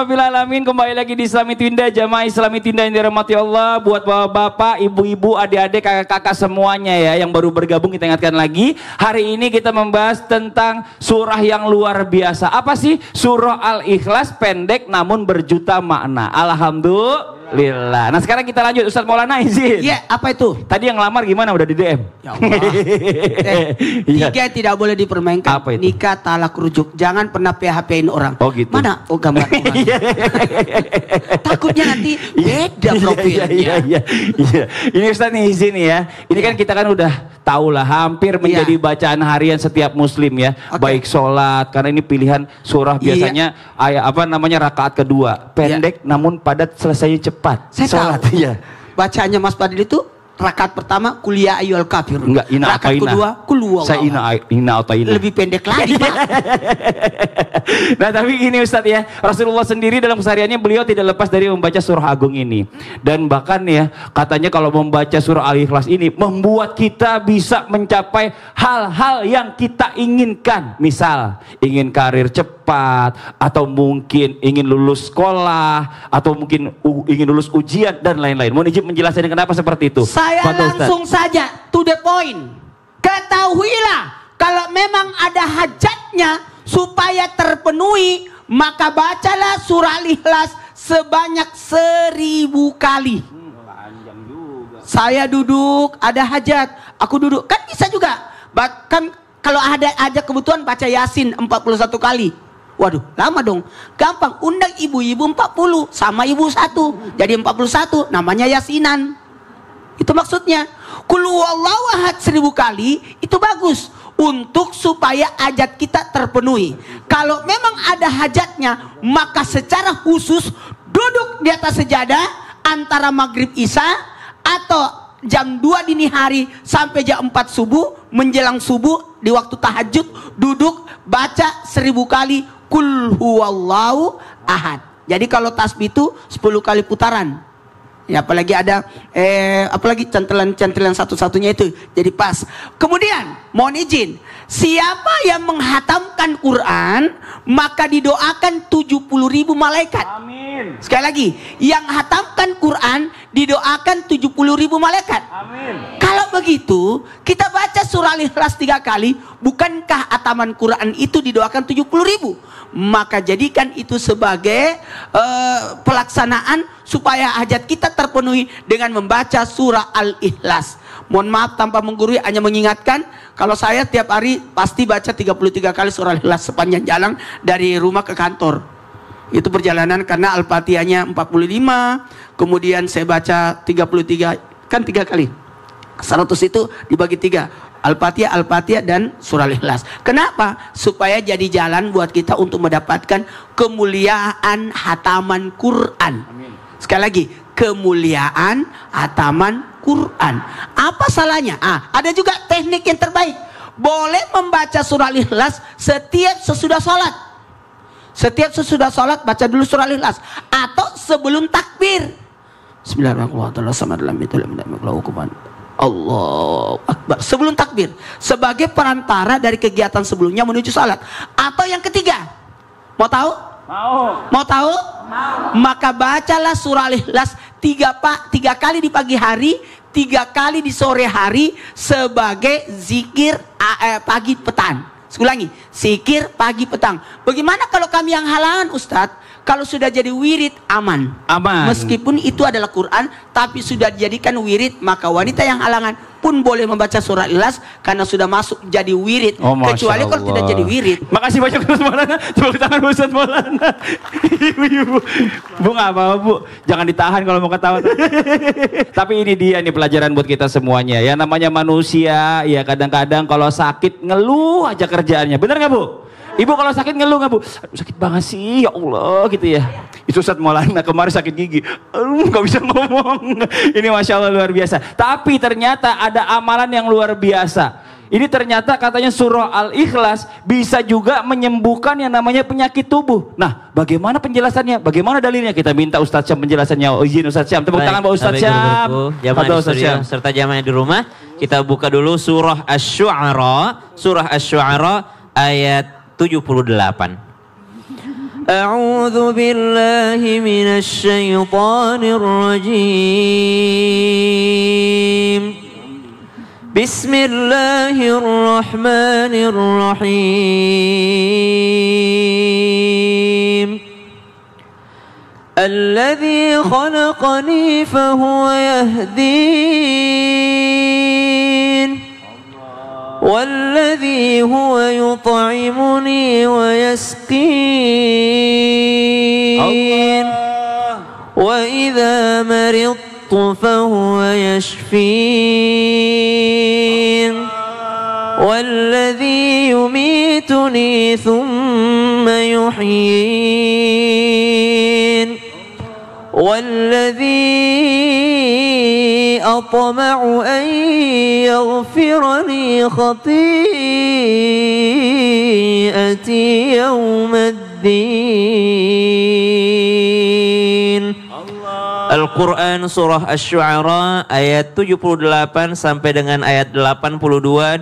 Alhamdulillah alamin kembali lagi di Islami Tinda jamaah Islami Tinda yang dirahmati Allah buat bapak-bapak, ibu-ibu, adik-adik, kakak-kakak semuanya ya yang baru bergabung kita ingatkan lagi hari ini kita membahas tentang surah yang luar biasa apa sih surah Al-Ikhlas pendek namun berjuta makna Alhamdulillah nah sekarang kita lanjut Ustadz Maulana izin Iya apa itu? Tadi yang lamar gimana udah di DM? Ya Allah eh, Tiga iya. tidak boleh dipermainkan apa itu? Nikah talak rujuk Jangan pernah PHP-in orang Oh gitu Mana? Oh gambar Takutnya nanti iya, beda iya, profilnya. Iya, iya, iya, iya. Ini Ustaz nih izin ya. Ini kan kita kan udah tahu lah hampir menjadi yeah. bacaan harian setiap muslim ya. Okay. Baik sholat karena ini pilihan surah biasanya yeah. ayat apa namanya rakaat kedua. Pendek yeah. namun padat selesai cepat. Saya sholat tahu. ya. Bacaannya Mas Padil itu Rakaat pertama kuliah ayyul kafir. Enggak, ina Rakaat ina. kedua kulua. Saya ina ina atau ina. Lebih pendek lagi, nah, tapi gini Ustaz ya, Rasulullah sendiri dalam kesehariannya beliau tidak lepas dari membaca surah agung ini. Dan bahkan ya, katanya kalau membaca surah Al-Ikhlas ini membuat kita bisa mencapai hal-hal yang kita inginkan. Misal, ingin karir cepat atau mungkin ingin lulus sekolah atau mungkin ingin lulus ujian dan lain-lain. Mohon izin menjelaskan kenapa seperti itu. Saya saya Pak langsung Ustaz. saja to the point. Ketahuilah kalau memang ada hajatnya supaya terpenuhi maka bacalah surah al Ikhlas sebanyak seribu kali. Hmm, juga. Saya duduk, ada hajat, aku duduk. Kan bisa juga. Bahkan kalau ada ajak kebutuhan baca Yasin 41 kali. Waduh, lama dong. Gampang, undang ibu-ibu 40 sama ibu satu. Jadi 41 namanya Yasinan. Itu maksudnya. Kulu ahad seribu kali itu bagus untuk supaya hajat kita terpenuhi. Kalau memang ada hajatnya, maka secara khusus duduk di atas sejadah antara maghrib isya atau jam 2 dini hari sampai jam 4 subuh menjelang subuh di waktu tahajud duduk baca seribu kali kul ahad. Jadi kalau tasbih itu 10 kali putaran. Ya, apalagi ada eh apalagi cantelan-cantelan satu-satunya itu jadi pas. Kemudian, mohon izin, siapa yang menghatamkan Quran, maka didoakan tujuh puluh ribu malaikat. Amin. Sekali lagi, yang hatamkan Quran didoakan 70 ribu malaikat. Amin. Kalau begitu, kita baca surah Al-Ikhlas tiga kali, bukankah ataman Quran itu didoakan 70 ribu? Maka jadikan itu sebagai uh, pelaksanaan supaya hajat kita terpenuhi dengan membaca surah Al-Ikhlas. Mohon maaf tanpa menggurui, hanya mengingatkan kalau saya tiap hari pasti baca 33 kali surah Al-Ikhlas sepanjang jalan dari rumah ke kantor itu perjalanan karena Al-Fatihahnya 45, kemudian saya baca 33, kan tiga kali. 100 itu dibagi tiga. Al-Fatihah, Al-Fatihah dan surah al Ikhlas. Kenapa? Supaya jadi jalan buat kita untuk mendapatkan kemuliaan hataman Quran. Sekali lagi, kemuliaan hataman Quran. Apa salahnya? Ah, ada juga teknik yang terbaik. Boleh membaca surah al Ikhlas setiap sesudah sholat setiap sesudah sholat baca dulu surah Al-Ikhlas atau sebelum takbir. Bismillahirrahmanirrahim. Allah Akbar. Sebelum takbir. Sebagai perantara dari kegiatan sebelumnya menuju sholat. Atau yang ketiga. Mau tahu? Mau. Mau tahu? Mau. Maka bacalah surah Al-Ikhlas tiga, pak, tiga kali di pagi hari, tiga kali di sore hari sebagai zikir eh, pagi petang. Sekulangi, sikir pagi petang. Bagaimana kalau kami yang halangan Ustadz? Kalau sudah jadi wirid aman. Aman. Meskipun itu adalah Quran tapi sudah dijadikan wirid maka wanita yang halangan pun boleh membaca surat Ikhlas karena sudah masuk jadi wirid. Oh, Kecuali Allah. kalau tidak jadi wirid. Makasih banyak Mas Maulana. Tepuk tangan Ustaz Maulana. Ibu-ibu. Bu gak apa Bu. Jangan ditahan kalau mau ketawa. tapi ini dia nih pelajaran buat kita semuanya. Ya namanya manusia ya kadang-kadang kalau sakit ngeluh aja kerjaannya. Bener gak Bu? Ibu kalau sakit ngeluh nggak bu? Aduh, sakit banget sih, ya Allah gitu ya. Itu saat Maulana kemarin sakit gigi, aduh nggak bisa ngomong. Ini masya Allah luar biasa. Tapi ternyata ada amalan yang luar biasa. Ini ternyata katanya surah Al-Ikhlas bisa juga menyembuhkan yang namanya penyakit tubuh. Nah, bagaimana penjelasannya? Bagaimana dalilnya? Kita minta Ustaz Syam penjelasannya. Oh, izin Ustaz Syam. Tepuk tangan Pak Ustaz Syam. Atau Ustaz Syam. Serta jamaah di rumah. Kita buka dulu surah Asy-Syu'ara. Surah Asy-Syu'ara ayat 78. أعوذ بالله من الشيطان الرجيم بسم الله الرحمن الرحيم الذي خلقني فهو يهدين والذي هو يطعمني ويسقين وإذا مرضت فهو يشفين والذي يميتني ثم يحيين والذي أطمع أن يغفر لي خطيئتي يوم الدين Al-Quran Surah Ash-Shu'ara ayat 78 sampai dengan ayat 82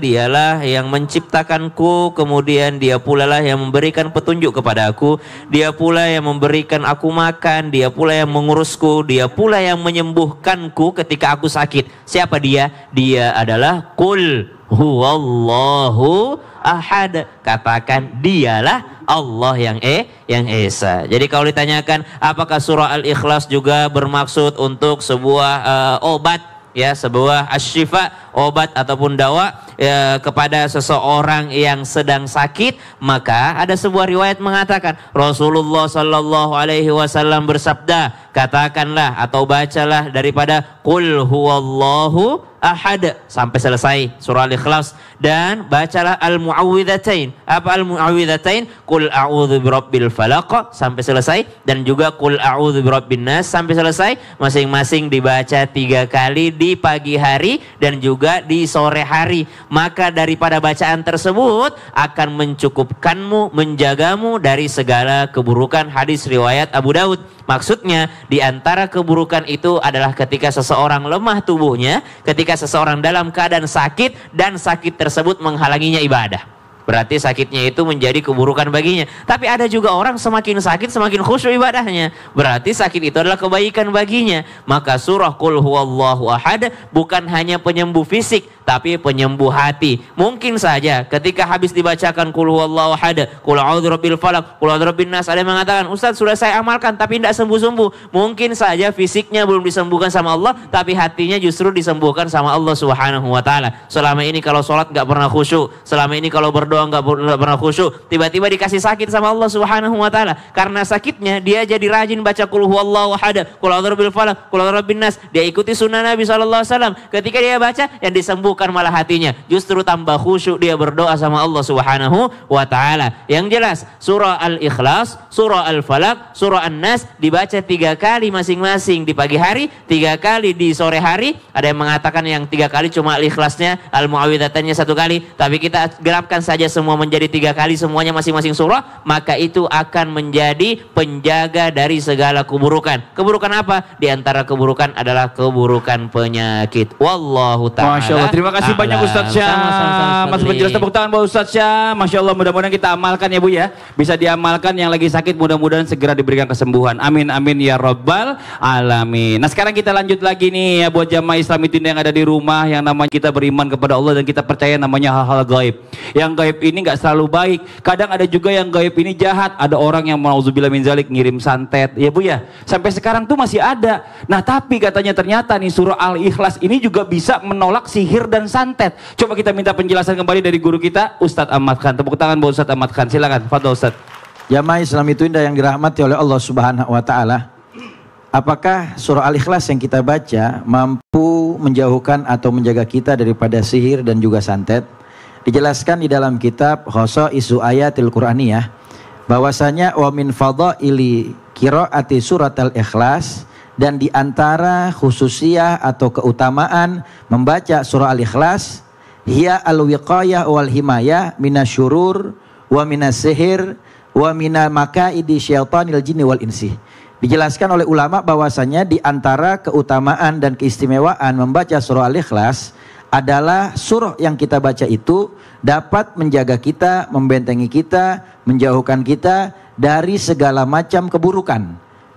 Dialah yang menciptakanku kemudian dia pula lah yang memberikan petunjuk kepada aku Dia pula yang memberikan aku makan Dia pula yang mengurusku Dia pula yang menyembuhkanku ketika aku sakit Siapa dia? Dia adalah Kul huwallahu ahad. Katakan dialah Allah yang eh yang esa. Jadi kalau ditanyakan apakah surah Al-Ikhlas juga bermaksud untuk sebuah uh, obat ya sebuah asyifa obat ataupun dawa e, kepada seseorang yang sedang sakit, maka ada sebuah riwayat mengatakan Rasulullah Shallallahu Alaihi Wasallam bersabda, katakanlah atau bacalah daripada Qul huwallahu ahad sampai selesai surah al-ikhlas dan bacalah al-muawwidhatain apa al-muawwidhatain qul a'udzu birabbil falaq sampai selesai dan juga qul a'udzu birabbin nas sampai selesai masing-masing dibaca tiga kali di pagi hari dan juga juga di sore hari. Maka daripada bacaan tersebut akan mencukupkanmu, menjagamu dari segala keburukan hadis riwayat Abu Daud. Maksudnya di antara keburukan itu adalah ketika seseorang lemah tubuhnya, ketika seseorang dalam keadaan sakit dan sakit tersebut menghalanginya ibadah. Berarti sakitnya itu menjadi keburukan baginya. Tapi ada juga orang semakin sakit semakin khusyuk ibadahnya. Berarti sakit itu adalah kebaikan baginya. Maka surah Qul huwallahu ahad bukan hanya penyembuh fisik tapi penyembuh hati. Mungkin saja ketika habis dibacakan kul huwallahu ahad, kul a'udzu falak, kul a'udzu nas, ada yang mengatakan, "Ustaz, sudah saya amalkan tapi tidak sembuh-sembuh." Mungkin saja fisiknya belum disembuhkan sama Allah, tapi hatinya justru disembuhkan sama Allah Subhanahu wa taala. Selama ini kalau sholat nggak pernah khusyuk, selama ini kalau berdoa nggak pernah khusyuk, tiba-tiba dikasih sakit sama Allah Subhanahu wa taala. Karena sakitnya dia jadi rajin baca kul huwallahu ahad, kul a'udzu falak, kul a'udzu nas. Dia ikuti sunnah Nabi sallallahu alaihi wasallam. Ketika dia baca yang disembuh bukan malah hatinya. Justru tambah khusyuk dia berdoa sama Allah Subhanahu wa taala. Yang jelas surah Al-Ikhlas, surah Al-Falaq, surah An-Nas dibaca tiga kali masing-masing di pagi hari, tiga kali di sore hari. Ada yang mengatakan yang tiga kali cuma Al-Ikhlasnya, Al-Muawidatannya satu kali, tapi kita gerakkan saja semua menjadi tiga kali semuanya masing-masing surah, maka itu akan menjadi penjaga dari segala keburukan. Keburukan apa? Di antara keburukan adalah keburukan penyakit. Wallahu taala. Masya Allah. Terima Terima kasih Alam. Ah, banyak Ustadz Syah. jelas Mas penjelas tepuk tangan buat Ustadz Syah. Masya Allah mudah-mudahan kita amalkan ya Bu ya. Bisa diamalkan yang lagi sakit mudah-mudahan segera diberikan kesembuhan. Amin amin ya robbal alamin. Nah sekarang kita lanjut lagi nih ya buat jamaah Islam itu yang ada di rumah yang namanya kita beriman kepada Allah dan kita percaya namanya hal-hal gaib. Yang gaib ini nggak selalu baik. Kadang ada juga yang gaib ini jahat. Ada orang yang mau min zalik ngirim santet ya Bu ya. Sampai sekarang tuh masih ada. Nah tapi katanya ternyata nih surah Al-Ikhlas ini juga bisa menolak sihir dan dan santet. Coba kita minta penjelasan kembali dari guru kita, Ustadz Ahmad Khan. Tepuk tangan buat Ustadz Ahmad Khan. Silakan, Fadl Ustadz. Jamaah Islam itu indah yang dirahmati oleh Allah Subhanahu wa taala. Apakah surah Al-Ikhlas yang kita baca mampu menjauhkan atau menjaga kita daripada sihir dan juga santet? Dijelaskan di dalam kitab Khoso Isu Ayatil Quraniyah bahwasanya wa min fadha'ili qiraati surat Al-Ikhlas dan di antara khususiah atau keutamaan membaca surah Al-Ikhlas hiya al-wiqayah wal himayah minasyurur wa minasihir wa minal makaidi syaitanil jinni wal insi. Dijelaskan oleh ulama bahwasanya di antara keutamaan dan keistimewaan membaca surah Al-Ikhlas adalah surah yang kita baca itu dapat menjaga kita, membentengi kita, menjauhkan kita dari segala macam keburukan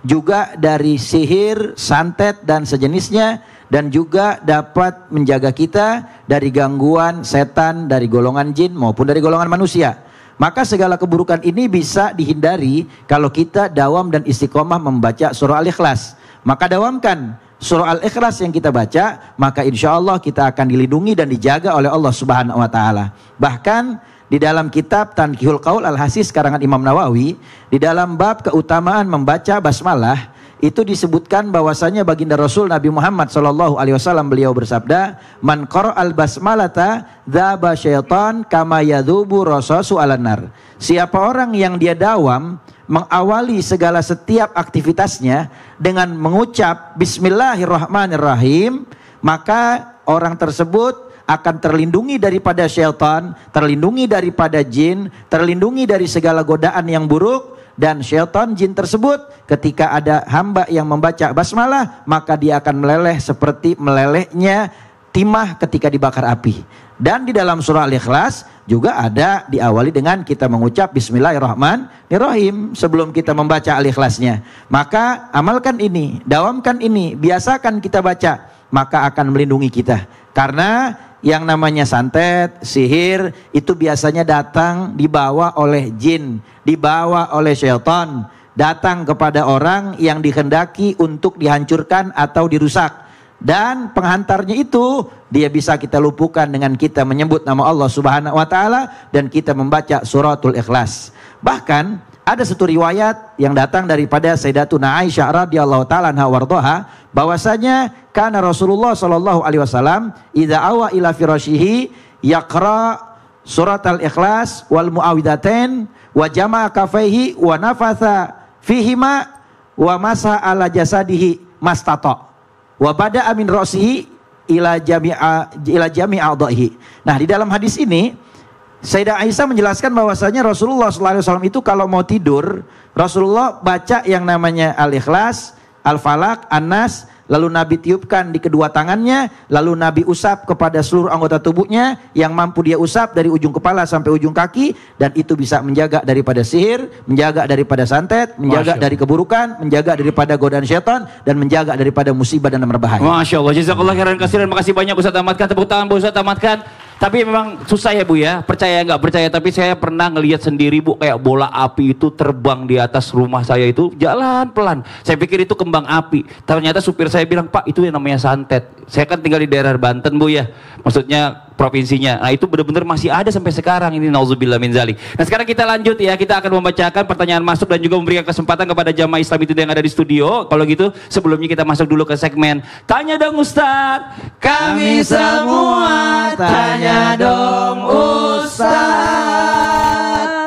juga dari sihir, santet dan sejenisnya dan juga dapat menjaga kita dari gangguan setan dari golongan jin maupun dari golongan manusia. Maka segala keburukan ini bisa dihindari kalau kita dawam dan istiqomah membaca surah Al-Ikhlas. Maka dawamkan surah Al-Ikhlas yang kita baca, maka insya Allah kita akan dilindungi dan dijaga oleh Allah Subhanahu wa Ta'ala. Bahkan di dalam kitab Tanqihul Qaul Al-Hasis karangan Imam Nawawi, di dalam bab keutamaan membaca basmalah, itu disebutkan bahwasanya baginda Rasul Nabi Muhammad Shallallahu Alaihi Wasallam beliau bersabda, man al basmalata dzaba syaitan kama yadubu rasasu alanar. Siapa orang yang dia dawam mengawali segala setiap aktivitasnya dengan mengucap Bismillahirrahmanirrahim, maka orang tersebut akan terlindungi daripada syaitan, terlindungi daripada jin, terlindungi dari segala godaan yang buruk dan syaitan jin tersebut ketika ada hamba yang membaca basmalah maka dia akan meleleh seperti melelehnya timah ketika dibakar api. Dan di dalam surah Al-Ikhlas juga ada diawali dengan kita mengucap Bismillahirrahmanirrahim sebelum kita membaca Al-Ikhlasnya. Maka amalkan ini, dawamkan ini, biasakan kita baca maka akan melindungi kita. Karena yang namanya santet, sihir itu biasanya datang dibawa oleh jin, dibawa oleh syaitan, datang kepada orang yang dikehendaki untuk dihancurkan atau dirusak. Dan penghantarnya itu dia bisa kita lupukan dengan kita menyebut nama Allah Subhanahu wa taala dan kita membaca suratul ikhlas. Bahkan ada satu riwayat yang datang daripada Sayyidatuna Aisyah radhiyallahu taala anha wardoha bahwasanya karena Rasulullah sallallahu alaihi wasallam idza awa ila firasyhi yaqra surat al-ikhlas wal muawidatain wa jama'a kafaihi wa nafatha ma wa masa ala jasadihi mastato wa bada amin rosihi ila jami'a ila jami'a Nah, di dalam hadis ini Sayyidah Aisyah menjelaskan bahwasanya Rasulullah SAW itu kalau mau tidur, Rasulullah baca yang namanya Al-Ikhlas, Al-Falak, an lalu Nabi tiupkan di kedua tangannya, lalu Nabi usap kepada seluruh anggota tubuhnya yang mampu dia usap dari ujung kepala sampai ujung kaki dan itu bisa menjaga daripada sihir, menjaga daripada santet, menjaga dari keburukan, menjaga daripada godaan setan dan menjaga daripada musibah dan berbahaya. Masya Allah, jazakallah khairan kasiran, makasih banyak Ustaz Ahmad tepuk tangan Ustaz Ahmad tapi memang susah ya Bu ya, percaya nggak percaya. Tapi saya pernah ngelihat sendiri Bu kayak bola api itu terbang di atas rumah saya itu jalan pelan. Saya pikir itu kembang api. Ternyata supir saya bilang Pak itu yang namanya santet. Saya kan tinggal di daerah Banten Bu ya. Maksudnya provinsinya. Nah itu benar-benar masih ada sampai sekarang ini nauzubillah min zalik. Nah sekarang kita lanjut ya, kita akan membacakan pertanyaan masuk dan juga memberikan kesempatan kepada jamaah Islam itu yang ada di studio. Kalau gitu sebelumnya kita masuk dulu ke segmen Tanya dong Ustaz. Kami semua tanya dong Ustaz.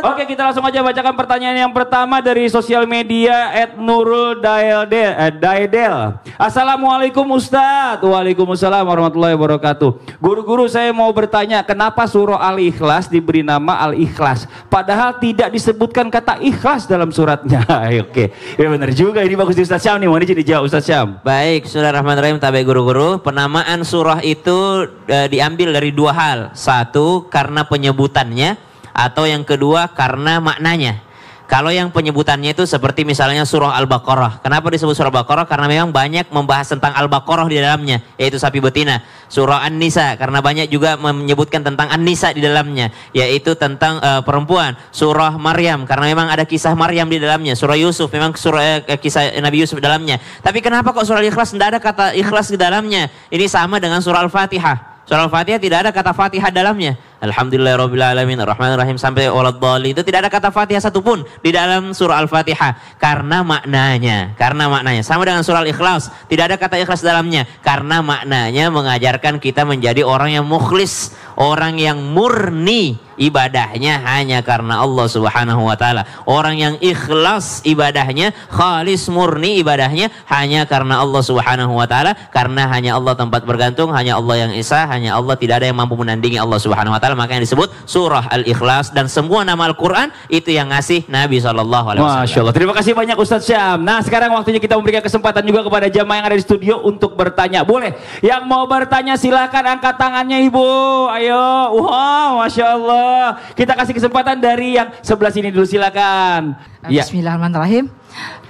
Oke kita langsung aja bacakan pertanyaan yang pertama dari sosial media at Nurul Daedel. Eh, Daedel. Assalamualaikum Ustadz. Waalaikumsalam warahmatullahi wabarakatuh. Guru-guru saya mau bertanya kenapa surah Al-Ikhlas diberi nama Al-Ikhlas. Padahal tidak disebutkan kata ikhlas dalam suratnya. Oke. Ya benar juga ini bagus di Ustadz Syam nih. Mau jadi jawab Ustadz Syam. Baik, Rahman Rahim tabai guru-guru. Penamaan surah itu e, diambil dari dua hal. Satu karena penyebutannya atau yang kedua karena maknanya. Kalau yang penyebutannya itu seperti misalnya surah Al-Baqarah. Kenapa disebut surah Al-Baqarah? Karena memang banyak membahas tentang Al-Baqarah di dalamnya, yaitu sapi betina. Surah An-Nisa karena banyak juga menyebutkan tentang An-Nisa di dalamnya, yaitu tentang uh, perempuan. Surah Maryam karena memang ada kisah Maryam di dalamnya. Surah Yusuf memang surah uh, kisah Nabi Yusuf di dalamnya. Tapi kenapa kok surah Ikhlas tidak ada kata ikhlas di dalamnya? Ini sama dengan surah Al-Fatihah. Surah Al-Fatihah tidak ada kata Fatihah dalamnya rahman Rahim sampai bali Itu tidak ada kata Fatihah satupun di dalam surah Al-Fatihah. Karena maknanya, karena maknanya. Sama dengan surah Al-Ikhlas, tidak ada kata ikhlas dalamnya. Karena maknanya mengajarkan kita menjadi orang yang mukhlis, orang yang murni, ibadahnya hanya karena Allah Subhanahu wa taala. Orang yang ikhlas ibadahnya, khalis murni ibadahnya hanya karena Allah Subhanahu wa taala, karena hanya Allah tempat bergantung, hanya Allah yang Isa, hanya Allah tidak ada yang mampu menandingi Allah Subhanahu wa taala. Makanya disebut surah Al-Ikhlas dan semua nama Al-Qur'an itu yang ngasih Nabi sallallahu alaihi wasallam. Terima kasih banyak Ustaz Syam. Nah, sekarang waktunya kita memberikan kesempatan juga kepada jamaah yang ada di studio untuk bertanya. Boleh. Yang mau bertanya silahkan angkat tangannya Ibu. Ayo. Wow, Masya Allah. Kita kasih kesempatan dari yang sebelah sini dulu silakan. Nah, ya. Bismillahirrahmanirrahim.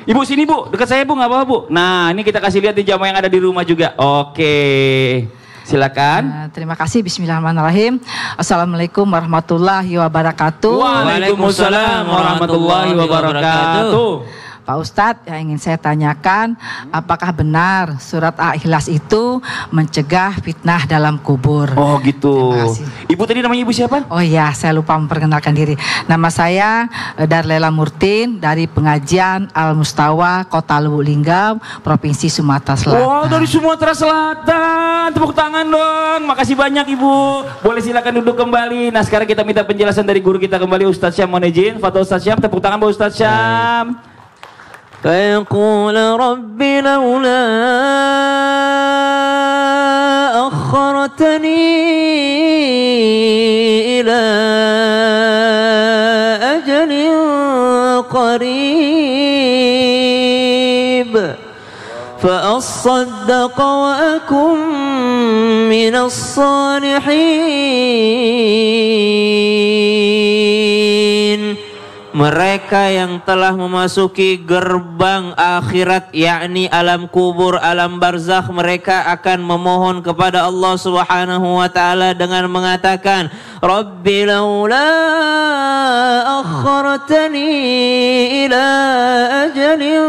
Ibu sini bu, dekat saya bu nggak apa-apa bu. Nah ini kita kasih lihat di jamaah yang ada di rumah juga. Oke. Silakan. Uh, terima kasih. Bismillahirrahmanirrahim. Assalamualaikum warahmatullahi wabarakatuh. Waalaikumsalam warahmatullahi wabarakatuh. Pak Ustadz yang ingin saya tanyakan apakah benar surat Al-Ikhlas itu mencegah fitnah dalam kubur? Oh gitu. Ibu tadi namanya ibu siapa? Oh iya saya lupa memperkenalkan diri. Nama saya eh, Darlela Murtin dari pengajian Al-Mustawa Kota Lubuk Linggau, Provinsi Sumatera Selatan. oh dari Sumatera Selatan. Tepuk tangan dong. Makasih banyak Ibu. Boleh silakan duduk kembali. Nah, sekarang kita minta penjelasan dari guru kita kembali Ustadz Syam Monejin izin. Ustadz Syam, tepuk tangan Pak Ustadz Syam. فيقول رب لولا أخرتني إلى أجل قريب فأصدق وأكن من الصالحين mereka yang telah memasuki gerbang akhirat yakni alam kubur alam barzakh mereka akan memohon kepada Allah Subhanahu wa taala dengan mengatakan rabbi laula akhartani ila ajalin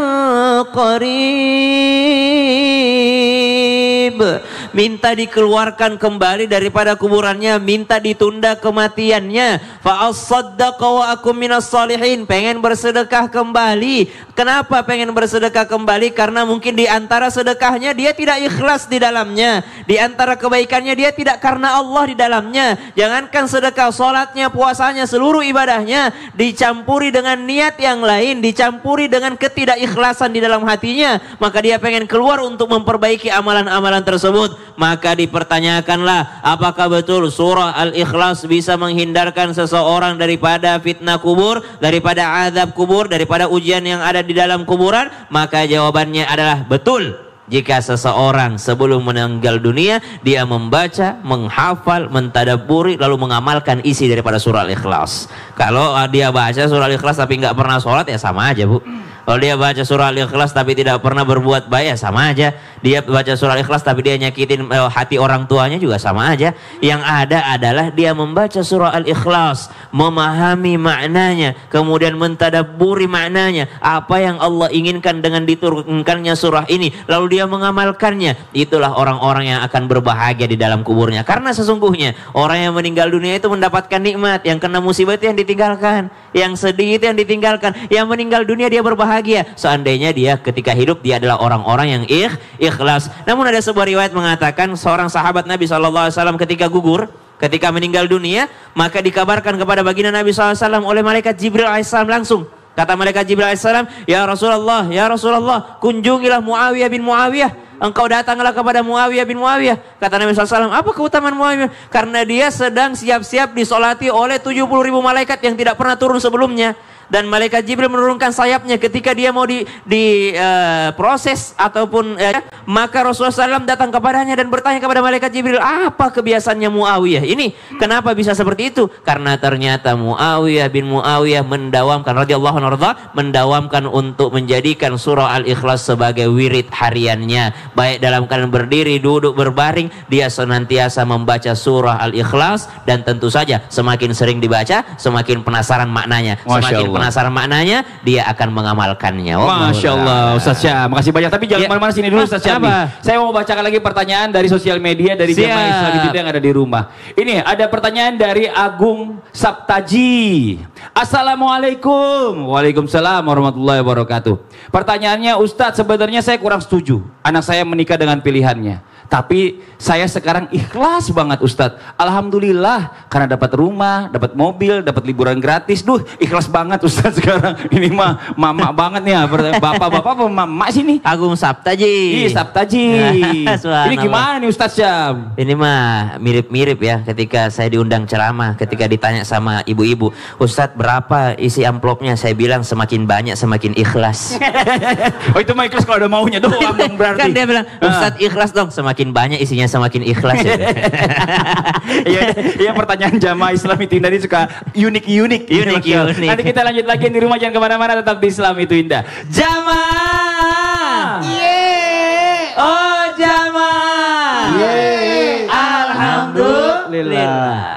qarib minta dikeluarkan kembali daripada kuburannya, minta ditunda kematiannya. Fa asaddaqa minas salihin, pengen bersedekah kembali. Kenapa pengen bersedekah kembali? Karena mungkin di antara sedekahnya dia tidak ikhlas di dalamnya. Di antara kebaikannya dia tidak karena Allah di dalamnya. Jangankan sedekah, salatnya, puasanya, seluruh ibadahnya dicampuri dengan niat yang lain, dicampuri dengan ketidakikhlasan di dalam hatinya, maka dia pengen keluar untuk memperbaiki amalan-amalan tersebut maka dipertanyakanlah apakah betul surah Al-Ikhlas bisa menghindarkan seseorang daripada fitnah kubur, daripada azab kubur, daripada ujian yang ada di dalam kuburan? Maka jawabannya adalah betul. Jika seseorang sebelum meninggal dunia dia membaca, menghafal, mentadaburi lalu mengamalkan isi daripada surah Al-Ikhlas. Kalau ah, dia baca surah Al-Ikhlas tapi nggak pernah sholat ya sama aja bu. Kalau dia baca surah Al-Ikhlas tapi tidak pernah berbuat baik ya sama aja. Dia baca surah Al-Ikhlas tapi dia nyakitin eh, hati orang tuanya juga sama aja. Yang ada adalah dia membaca surah Al-Ikhlas, memahami maknanya, kemudian mentadaburi maknanya, apa yang Allah inginkan dengan diturunkannya surah ini, lalu dia mengamalkannya. Itulah orang-orang yang akan berbahagia di dalam kuburnya. Karena sesungguhnya orang yang meninggal dunia itu mendapatkan nikmat, yang kena musibah itu yang ditinggalkan, yang sedih itu yang ditinggalkan, yang meninggal dunia dia berbahagia bahagia. Seandainya dia ketika hidup dia adalah orang-orang yang ikh, ikhlas. Namun ada sebuah riwayat mengatakan seorang sahabat Nabi SAW ketika gugur, ketika meninggal dunia, maka dikabarkan kepada baginda Nabi SAW oleh malaikat Jibril as langsung. Kata malaikat Jibril as Ya Rasulullah, Ya Rasulullah, kunjungilah Muawiyah bin Muawiyah. Engkau datanglah kepada Muawiyah bin Muawiyah. Kata Nabi SAW, apa keutamaan Muawiyah? Karena dia sedang siap-siap disolati oleh 70 ribu malaikat yang tidak pernah turun sebelumnya dan malaikat Jibril menurunkan sayapnya ketika dia mau di diproses eh, uh, ataupun uh, maka Rasulullah SAW datang kepadanya dan bertanya kepada malaikat Jibril apa kebiasaannya Muawiyah ini kenapa bisa seperti itu karena ternyata Muawiyah bin Muawiyah mendawamkan radhiyallahu anhu mendawamkan untuk menjadikan surah Al-Ikhlas sebagai wirid hariannya baik dalam keadaan berdiri duduk berbaring dia senantiasa membaca surah Al-Ikhlas dan tentu saja semakin sering dibaca semakin penasaran maknanya semakin penasaran maknanya, dia akan mengamalkannya. Oh, Masya Allah, Ustaz Syah. Makasih banyak. Tapi jangan ya. kemana-mana sini dulu Ustaz Syah. Saya mau bacakan lagi pertanyaan dari sosial media dari jemaah Islam yang ada di rumah. Ini ada pertanyaan dari Agung Saptaji. Assalamualaikum. Waalaikumsalam warahmatullahi wabarakatuh. Pertanyaannya Ustaz, sebenarnya saya kurang setuju. Anak saya menikah dengan pilihannya. Tapi saya sekarang ikhlas banget Ustadz. Alhamdulillah karena dapat rumah, dapat mobil, dapat liburan gratis. Duh ikhlas banget Ustadz sekarang. Ini mah mama banget nih ya. Bapak-bapak apa mama sih nih? Agung Sabtaji. Iya Saptaji. Ini gimana nih Ustadz Syam? Ini mah mirip-mirip ya ketika saya diundang ceramah. Ketika ditanya sama ibu-ibu. Ustadz berapa isi amplopnya? Saya bilang semakin banyak semakin ikhlas. oh itu mah ikhlas kalau ada maunya doang berarti. Kan dia bilang ah. Ustadz ikhlas dong semakin semakin banyak isinya semakin ikhlas ya. Iya, ya, pertanyaan jamaah Islam itu indah ini suka unik-unik. Unik-unik. Nanti kita lanjut lagi di rumah jangan kemana-mana tetap di Islam itu indah. Jamaah. Yeah. Oh jamaah. Yeah. Alhamdulillah.